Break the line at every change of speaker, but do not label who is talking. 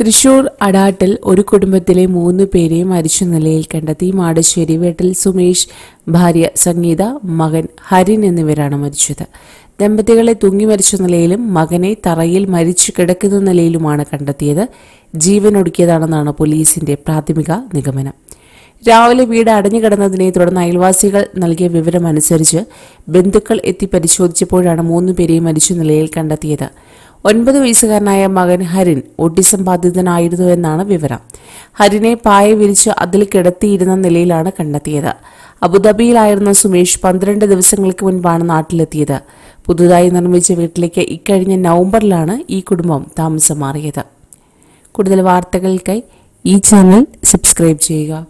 തൃശൂർ അടാട്ടിൽ ഒരു കുടുംബത്തിലെ മൂന്ന് പേരെ മരിച്ച നിലയിൽ കണ്ടെത്തി മാടശ്ശേരി വേട്ടൽ സുമേഷ് ഭാര്യ സംഗീത മകൻ ഹരിൻ എന്നിവരാണ് മരിച്ചത് ദമ്പതികളെ തൂങ്ങി മരിച്ച നിലയിലും മകനെ തറയിൽ മരിച്ചു കിടക്കുന്ന നിലയിലുമാണ് കണ്ടെത്തിയത് ജീവനൊടുക്കിയതാണെന്നാണ് പോലീസിന്റെ പ്രാഥമിക നിഗമനം രാവിലെ വീട് അടഞ്ഞുകിടന്നതിനെ തുടർന്ന് അയൽവാസികൾ നൽകിയ വിവരമനുസരിച്ച് ബന്ധുക്കൾ എത്തി പരിശോധിച്ചപ്പോഴാണ് മൂന്നുപേരെയും മരിച്ച നിലയിൽ കണ്ടെത്തിയത് ഒൻപത് വയസ്സുകാരനായ മകൻ ഹരിൻ ഓട്ടിസം ബാധിതനായിരുന്നുവെന്നാണ് വിവരം ഹരിനെ പായ വിരിച്ച് അതിൽ കിടത്തിയിരുന്ന നിലയിലാണ് കണ്ടെത്തിയത് അബുദാബിയിലായിരുന്ന സുമേഷ് പന്ത്രണ്ട് ദിവസങ്ങൾക്ക് മുൻപാണ് നാട്ടിലെത്തിയത് പുതുതായി നിർമ്മിച്ച വീട്ടിലേക്ക് ഇക്കഴിഞ്ഞ നവംബറിലാണ് ഈ കുടുംബം താമസം മാറിയത് കൂടുതൽ വാർത്തകൾക്കായി
ഈ ചാനൽ സബ്സ്ക്രൈബ് ചെയ്യുക